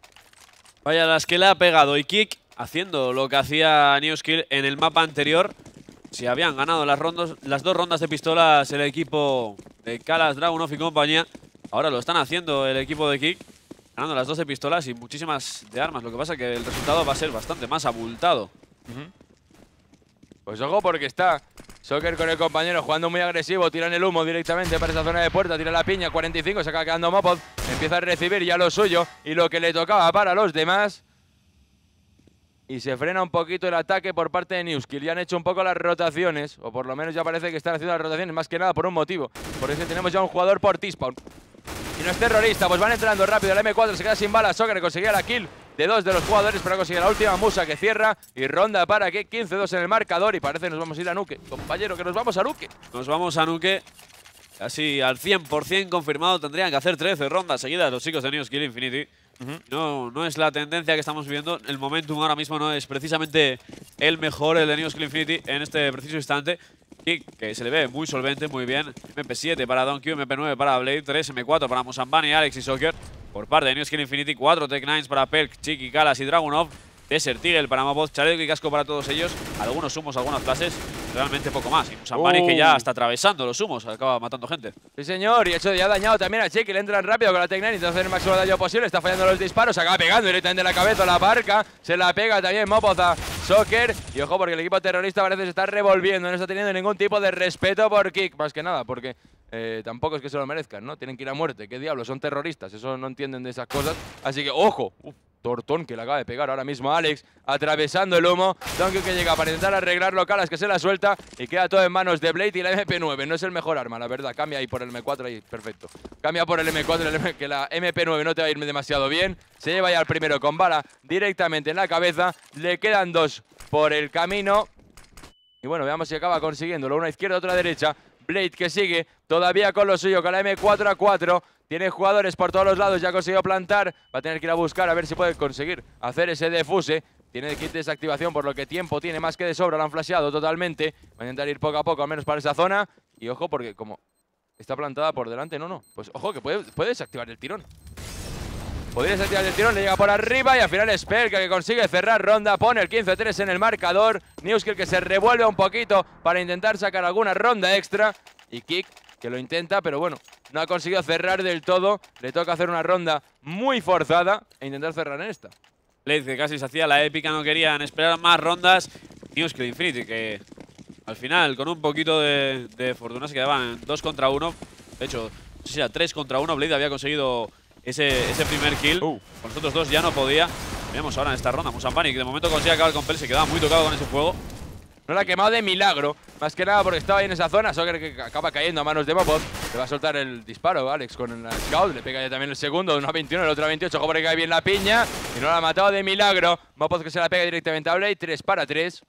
Vaya las que le ha pegado y Kick haciendo lo que hacía Newskill en el mapa anterior, si habían ganado las, rondas, las dos rondas de pistolas el equipo de Kalas, Dragunov y compañía. Ahora lo están haciendo el equipo de Kick, ganando las 12 pistolas y muchísimas de armas. Lo que pasa es que el resultado va a ser bastante más abultado. Pues ojo porque está Soccer con el compañero jugando muy agresivo. Tiran el humo directamente para esa zona de puerta. Tira la piña, 45, se acaba quedando Mopod. Empieza a recibir ya lo suyo y lo que le tocaba para los demás. Y se frena un poquito el ataque por parte de Newskill. Ya han hecho un poco las rotaciones, o por lo menos ya parece que están haciendo las rotaciones, más que nada por un motivo. Por eso tenemos ya un jugador por T-Spawn. Y no es terrorista, pues van entrando rápido. El M4 se queda sin balas. Soccer conseguía la kill de dos de los jugadores para conseguir la última musa que cierra y ronda para que 15-2 en el marcador y parece que nos vamos a ir a Nuke. Compañero, que nos vamos a Nuke. Nos vamos a Nuke. así al 100% confirmado tendrían que hacer 13 rondas seguidas los chicos de Newskill Infinity no, no es la tendencia que estamos viviendo. El momentum ahora mismo no es precisamente el mejor, el de Skill Infinity, en este preciso instante. Y que se le ve muy solvente, muy bien. MP7 para Donkey, MP9 para Blade, 3 M4 para Musambani, Alex y Soccer. Por parte de New Skill Infinity, 4 Tech Nines para Pelk, Chiqui, Kalas y Dragunov. Desert Eagle para Mapod, chaleco y casco para todos ellos, algunos humos, algunas clases, realmente poco más. Y Musambani que ya uh. está atravesando los humos, acaba matando gente. Sí señor, y hecho ya ha dañado también a Check, le entran rápido con la va intenta hacer el máximo daño posible, está fallando los disparos, acaba pegando directamente la cabeza a la barca, se la pega también Mopoza, a Soccer, y ojo porque el equipo terrorista parece que se está revolviendo, no está teniendo ningún tipo de respeto por Kick, más que nada, porque eh, tampoco es que se lo merezcan, ¿no? Tienen que ir a muerte, qué diablo, son terroristas, eso no entienden de esas cosas, así que ojo. Tortón que le acaba de pegar ahora mismo a Alex, atravesando el humo. Donkey que llega para intentar arreglarlo, Calas que se la suelta y queda todo en manos de Blade y la MP9. No es el mejor arma, la verdad. Cambia ahí por el M4, ahí, perfecto. Cambia por el M4, que la MP9 no te va a ir demasiado bien. Se lleva ya al primero con bala directamente en la cabeza. Le quedan dos por el camino. Y bueno, veamos si acaba consiguiéndolo. Una izquierda, otra derecha. Blade que sigue todavía con lo suyo, con la M4A4. Tiene jugadores por todos los lados, ya ha plantar. Va a tener que ir a buscar a ver si puede conseguir hacer ese defuse. Tiene el kit de desactivación, por lo que tiempo tiene más que de sobra. Lo han flasheado totalmente. Va a intentar ir poco a poco, al menos para esa zona. Y ojo, porque como está plantada por delante, no, no. Pues ojo, que puede, desactivar el tirón. Podría desactivar el tirón, le llega por arriba y al final Spelka que consigue cerrar ronda, pone el 15-3 en el marcador. Newskill que se revuelve un poquito para intentar sacar alguna ronda extra. Y Kick que lo intenta, pero bueno, no ha conseguido cerrar del todo. Le toca hacer una ronda muy forzada e intentar cerrar en esta. Blade, que casi se hacía la épica, no querían esperar más rondas. el Infinity, que al final, con un poquito de, fortuna, se quedaban 2 contra 1. De hecho, no sé si era 3 contra 1. Blade había conseguido ese, ese primer kill. Uh. Con nosotros dos ya no podía. Veamos ahora en esta ronda. Musan Panic de momento consigue acabar con Pel, se quedaba muy tocado con ese juego. No la ha quemado de milagro. Más que nada porque estaba ahí en esa zona. Soccer que acaba cayendo a manos de Mopoz. Le va a soltar el disparo Alex con el scout. Le pega ya también el segundo. Una 21, el otro a 28. Ojo que cae bien la piña. Y no la ha matado de milagro. Mopoz que se la pega directamente a Blade. 3 para 3.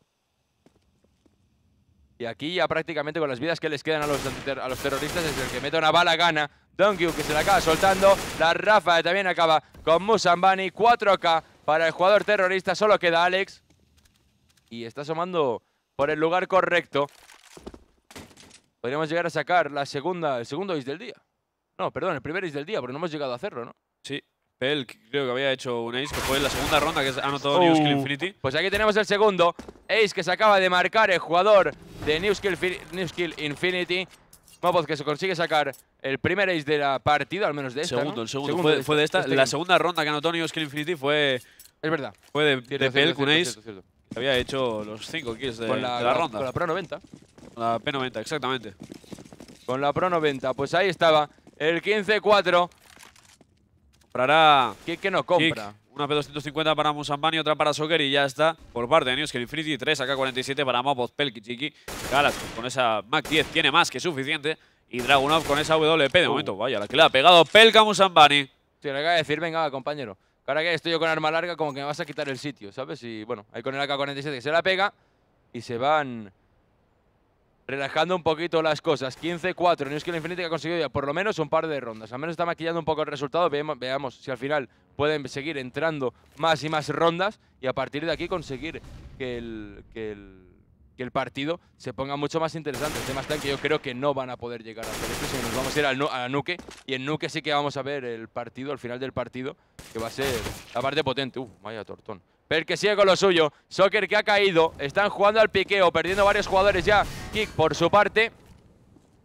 Y aquí ya prácticamente con las vidas que les quedan a los, a los terroristas es el que mete una bala gana. Donkey que se la acaba soltando. La Rafa también acaba con Musambani. 4K para el jugador terrorista. Solo queda Alex. Y está asomando por el lugar correcto, podríamos llegar a sacar la segunda, el segundo ace del día. No, perdón, el primer ace del día, pero no hemos llegado a hacerlo, ¿no? Sí. Pel creo que había hecho un ace, que fue en la segunda ronda que anotó uh, New Skill Infinity. Pues aquí tenemos el segundo. Ace que se acaba de marcar el jugador de New Skill, Infinity. Mopoz que se consigue sacar el primer ace de la partida, al menos de esta, Segundo, el segundo, fue, de de esta. Este la segunda ronda que anotó New Skill Infinity fue... Es verdad. Fue de, Pel, con un ace había hecho los 5 kills de, la, ronda. Con la Pro 90. Con la P90, exactamente. Con la Pro 90, pues ahí estaba. El 15-4. Comprará... ¿Qué, qué nos compra? Una P250 para Musambani, otra para Soccer y ya está. Por parte de Newskin Infinity, 3 AK-47 para Pelki, Pelkichiki. Galas con esa Mac 10 tiene más que suficiente. Y Dragonov con esa WP de uh. momento. Vaya, la que le ha pegado Pelka Musambani. Tiene que decir, venga, compañero. Ahora que estoy yo con arma larga, como que me vas a quitar el sitio, ¿sabes? Y bueno, ahí con el AK-47 que se la pega y se van relajando un poquito las cosas. 15-4, New que Infinity que ha conseguido ya por lo menos un par de rondas. Al menos está maquillando un poco el resultado. Veamos, si al final pueden seguir entrando más y más rondas y a partir de aquí conseguir que el que el partido se ponga mucho más interesante. El tema está en que yo creo que no van a poder llegar a hacer esto, nos vamos a ir al a Nuke. Y en Nuke sí que vamos a ver el partido, al final del partido, que va a ser la parte potente. Uh, vaya tortón. Pero que sigue con lo suyo. Soccer que ha caído. Están jugando al piqueo, perdiendo varios jugadores ya. Kick por su parte.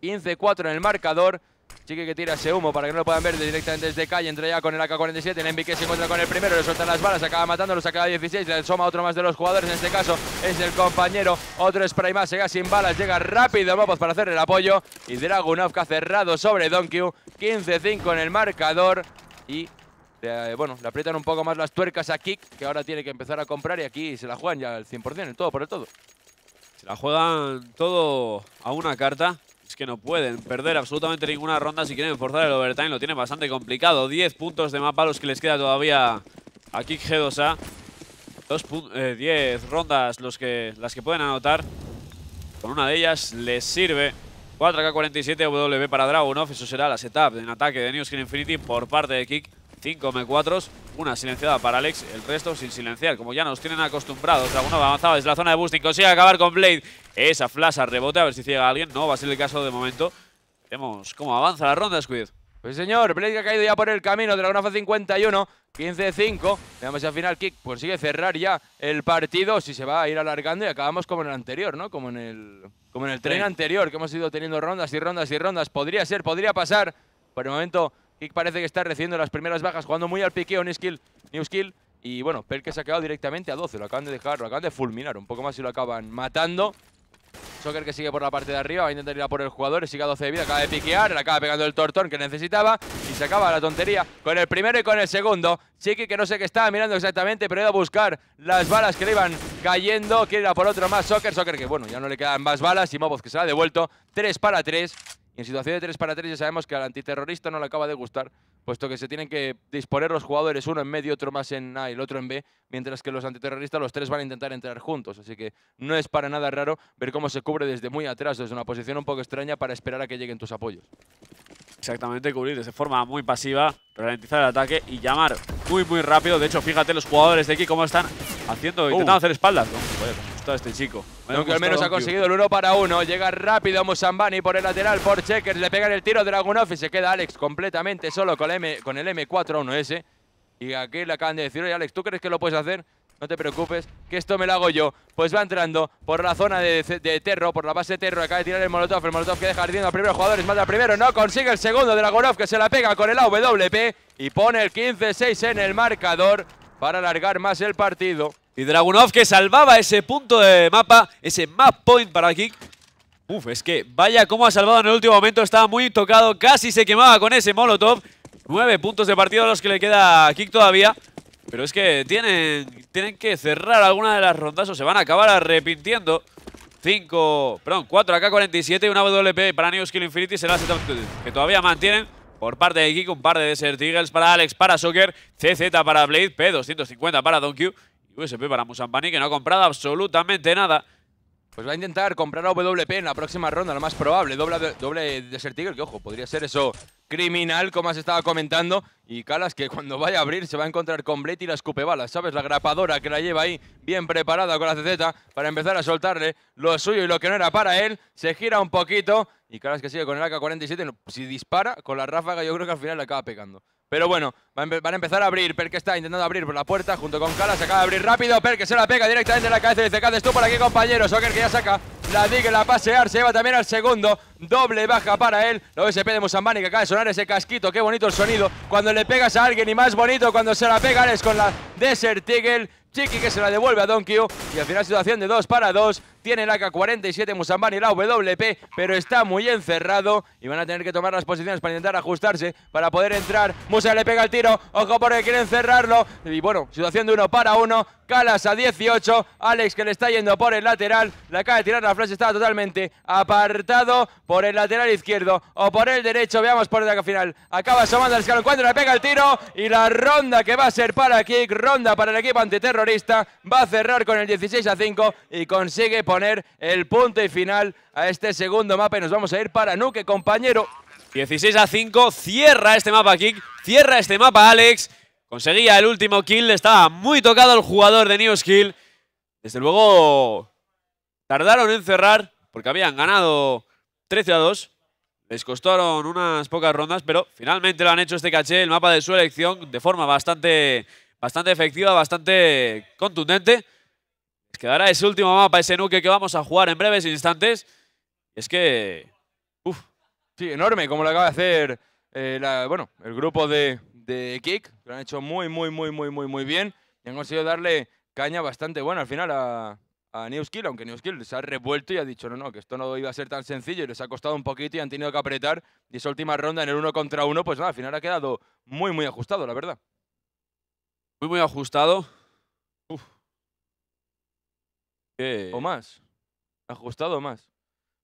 15-4 en el marcador. Chiqui que tira ese humo para que no lo puedan ver directamente desde calle. Entra ya con el AK-47. El Envy se encuentra con el primero. Le sueltan las balas. Acaba matando. Lo saca 16. Le suma otro más de los jugadores. En este caso es el compañero. Otro spray más. Se sin balas. Llega rápido vamos para hacer el apoyo. Y Dragunov ha cerrado sobre Donkey. 15-5 en el marcador. Y eh, bueno, le aprietan un poco más las tuercas a Kick, que ahora tiene que empezar a comprar y aquí se la juegan ya al 100%, en todo por el todo. Se la juegan todo a una carta. Es que no pueden perder absolutamente ninguna ronda si quieren forzar el overtime. Lo tiene bastante complicado. 10 puntos de mapa los que les queda todavía a Kick G2A. 10 rondas los que, las que pueden anotar. Con una de ellas les sirve 4K47 W para Dragunov. Eso será la setup en ataque de New Skin Infinity por parte de Kick. 5 M4s. Una silenciada para Alex, el resto sin silenciar, como ya nos tienen acostumbrados. Dragunov avanzado desde la zona de boosting, consigue acabar con Blade. Esa flash a rebote, a ver si llega alguien. No, va a ser el caso de momento. Vemos cómo avanza la ronda, Squid. Pues señor, Blade ha caído ya por el camino, Dragonafa 51, 15-5. Veamos al final, Kick consigue cerrar ya el partido, si se va a ir alargando y acabamos como en el anterior, ¿no? Como en el, como en el tren anterior, que hemos ido teniendo rondas y rondas y rondas. Podría ser, podría pasar. Por el momento parece que está recibiendo las primeras bajas, jugando muy al piqueo, New Skill, New Skill. Y bueno, pel que se ha quedado directamente a 12, lo acaban de dejar, lo acaban de fulminar, un poco más y lo acaban matando. Soccer que sigue por la parte de arriba, va a intentar ir a por el jugador, sigue a 12 de vida, acaba de piquear, le acaba pegando el tortón que necesitaba y se acaba la tontería con el primero y con el segundo. Chiqui que no sé qué estaba mirando exactamente, pero iba a buscar las balas que le iban cayendo, quiere ir a por otro más Soccer Soccer que bueno, ya no le quedan más balas y Moboz que se la ha devuelto, 3 para 3. Y en situación de 3 para 3 ya sabemos que al antiterrorista no le acaba de gustar puesto que se tienen que disponer los jugadores, uno en medio, otro más en A y el otro en B, mientras que los antiterroristas, los tres van a intentar entrar juntos. Así que no es para nada raro ver cómo se cubre desde muy atrás, desde una posición un poco extraña, para esperar a que lleguen tus apoyos. Exactamente, cubrir de forma muy pasiva, ralentizar el ataque y llamar muy, muy rápido. De hecho, fíjate los jugadores de aquí cómo están haciendo, uh. intentando hacer espaldas. No, este chico. Aunque al menos ha conseguido el 1 para 1. Llega rápido Musambani por el lateral, por Checkers. Le pegan el tiro Dragunov y se queda Alex completamente solo con, el M, con el M4-1S. Y aquí le acaban de decir, oye Alex, ¿tú crees que lo puedes hacer? No te preocupes, que esto me lo hago yo. Pues va entrando por la zona de, Terro, por la base de Terro. Acaba de tirar el Molotov. El Molotov que deja ardiendo al primer jugadores Mata al primero, no consigue el segundo de que se la pega con el AWP. Y pone el 15-6 en el marcador para alargar más el partido. Y Dragunov que salvaba ese punto de mapa, ese map point para Kick. Uf, es que vaya cómo ha salvado en el último momento. Estaba muy tocado, casi se quemaba con ese Molotov. Nueve puntos de partido a los que le queda a Kick todavía. Pero es que tienen, tienen que cerrar alguna de las rondas o se van a acabar arrepintiendo. 5, perdón, 4 AK-47 y una WP para New Skill Infinity será que todavía mantienen por parte de Geek, un par de Desert Eagles para Alex, para Soccer, CZ para Blade, P250 para Donkey y USP para Musampani que no ha comprado absolutamente nada. Pues va a intentar comprar a WP en la próxima ronda, la más probable. Doble, doble Desert Eagle, que ojo, podría ser eso criminal, como has estado comentando. Y Calas, que cuando vaya a abrir se va a encontrar con Blade y la balas. ¿sabes? La grapadora que la lleva ahí bien preparada con la CZ para empezar a soltarle lo suyo y lo que no era para él. Se gira un poquito y Calas que sigue con el AK-47. Si dispara con la ráfaga, yo creo que al final le acaba pegando. Pero bueno, van a empezar a abrir. Perk está intentando abrir por la puerta junto con Kala. Se acaba de abrir rápido. Perk se la pega directamente en la cabeza. Dice, haces tú por aquí, compañero. Soccer que ya saca la diga la pasear. Se lleva también al segundo. Doble baja para él. lo SP de Musambani que acaba de sonar ese casquito. Qué bonito el sonido. Cuando le pegas a alguien y más bonito cuando se la pega es con la Desert Eagle. Chiqui que se la devuelve a Donkey. Y al final situación de 2 para 2. Tiene la AK-47 Musambani, la WP, pero está muy encerrado y van a tener que tomar las posiciones para intentar ajustarse, para poder entrar. Musa le pega el tiro, ojo porque quieren cerrarlo. Y bueno, situación de uno para uno, Calas a 18, Alex que le está yendo por el lateral, le acaba de tirar la flash, estaba totalmente apartado por el lateral izquierdo o por el derecho, veamos por el final. Acaba asomando al escalón cuando le pega el tiro y la ronda que va a ser para Kick, ronda para el equipo antiterrorista, va a cerrar con el 16 a 5 y consigue por poner el punto y final a este segundo mapa y nos vamos a ir para Nuke, compañero. 16 a 5, cierra este mapa Kick, cierra este mapa Alex, conseguía el último kill, estaba muy tocado el jugador de New Skill. Desde luego tardaron en cerrar porque habían ganado 13 a 2. Les costaron unas pocas rondas, pero finalmente lo han hecho este caché, el mapa de su elección, de forma bastante, bastante efectiva, bastante contundente. Quedará ese último mapa, ese nuke que vamos a jugar en breves instantes. Es que... Uf. Sí, enorme, como lo acaba de hacer eh, bueno, el grupo de, de Kick. lo han hecho muy, muy, muy, muy, muy, muy bien. Y han conseguido darle caña bastante buena al final a, a Newskill, aunque Newskill se ha revuelto y ha dicho, no, no, que esto no iba a ser tan sencillo y les ha costado un poquito y han tenido que apretar. Y esa última ronda en el uno contra uno, pues nada, al final ha quedado muy, muy ajustado, la verdad. Muy, muy ajustado. Uf o más. Ajustado más.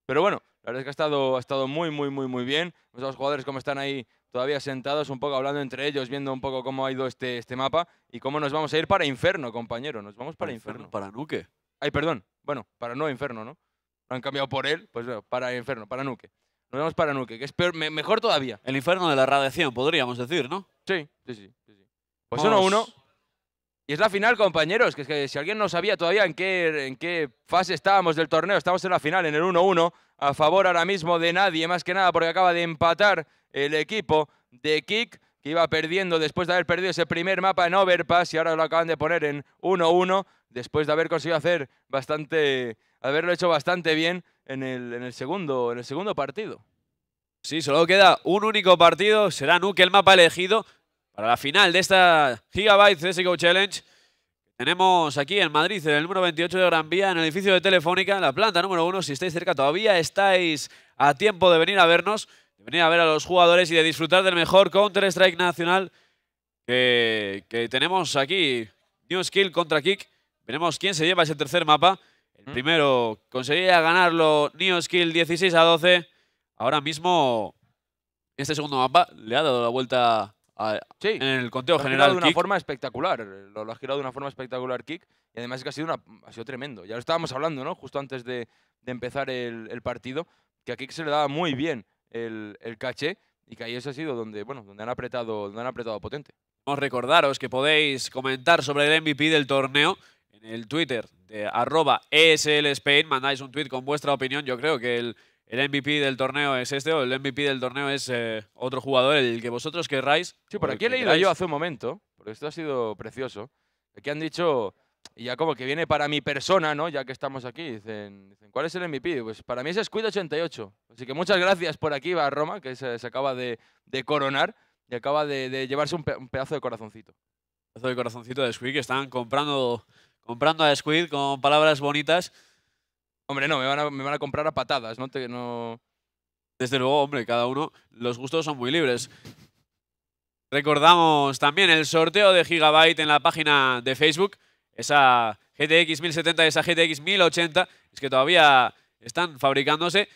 Pero bueno, la verdad es que ha estado, ha estado muy, muy, muy, muy bien. Los jugadores como están ahí todavía sentados, un poco hablando entre ellos, viendo un poco cómo ha ido este, este mapa y cómo nos vamos a ir para Inferno, compañero. Nos vamos para, Inferno. Para Nuke. Ay, perdón. Bueno, para no Inferno, ¿no? Lo han cambiado por él, pues bueno, para Inferno, para Nuke. Nos vamos para Nuke, que es mejor todavía. El Inferno de la radiación, podríamos decir, ¿no? Sí, sí, sí. sí. Pues 1 uno. Y es la final, compañeros, que, es que si alguien no sabía todavía en qué, en qué fase estábamos del torneo, estamos en la final, en el 1-1, a favor ahora mismo de nadie, más que nada porque acaba de empatar el equipo de Kik, que iba perdiendo después de haber perdido ese primer mapa en Overpass y ahora lo acaban de poner en 1-1, después de haber conseguido hacer bastante, haberlo hecho bastante bien en el, en el, segundo, en el segundo partido. Sí, solo queda un único partido, será Nuke el mapa elegido, para la final de esta Gigabyte CSGO Challenge. Tenemos aquí en Madrid, en el número 28 de Gran Vía, en el edificio de Telefónica, la planta número uno. Si estáis cerca todavía, estáis a tiempo de venir a vernos, de venir a ver a los jugadores y de disfrutar del mejor Counter-Strike nacional que, tenemos aquí. New Skill contra Kick. Veremos quién se lleva ese tercer mapa. El primero conseguía ganarlo New Skill 16 a 12. Ahora mismo, este segundo mapa le ha dado la vuelta sí, en el conteo general. girado de una forma espectacular. Lo, ha has girado de una forma espectacular, Kick. Y además es que ha sido, una, ha sido tremendo. Ya lo estábamos hablando, ¿no? Justo antes de, empezar el, partido, que a Kick se le daba muy bien el, caché y que ahí eso ha sido donde, bueno, donde, han apretado, han apretado potente. Vamos a recordaros que podéis comentar sobre el MVP del torneo en el Twitter de arroba ESL Spain. Mandáis un tweet con vuestra opinión. Yo creo que el el MVP del torneo es este, o el MVP del torneo es eh, otro jugador, el que vosotros querráis. Sí, por aquí he leído yo hace un momento, porque esto ha sido precioso. Aquí han dicho, y ya como que viene para mi persona, ¿no? Ya que estamos aquí, dicen, ¿cuál es el MVP? Pues para mí es Squid88. Así que muchas gracias por aquí, va Roma, que se, acaba de, coronar y acaba de, llevarse un, pedazo de corazoncito. Un pedazo de corazoncito de Squid, que están comprando, comprando a Squid con palabras bonitas. Hombre, no, me van a, comprar a patadas, no te... Desde luego, hombre, cada uno, los gustos son muy libres. Recordamos también el sorteo de Gigabyte en la página de Facebook. Esa GTX 1070 y esa GTX 1080 es que todavía están fabricándose.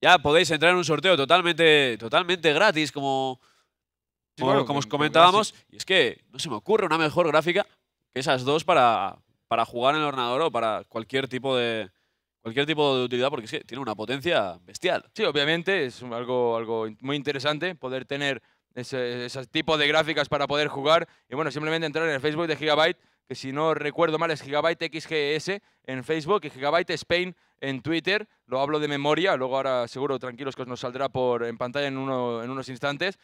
Ya podéis entrar en un sorteo totalmente, totalmente gratis, como, como, os comentábamos. Y es que no se me ocurre una mejor gráfica que esas dos para, para jugar en el ordenador o para cualquier tipo de, cualquier tipo de utilidad porque es tiene una potencia bestial. Sí, obviamente es algo, algo muy interesante poder tener ese, tipo de gráficas para poder jugar. Y bueno, simplemente entrar en el Facebook de Gigabyte, que si no recuerdo mal es Gigabyte XGS en Facebook y Gigabyte Spain en Twitter. Lo hablo de memoria, luego ahora seguro tranquilos que os nos saldrá por, en pantalla en, uno, en unos instantes.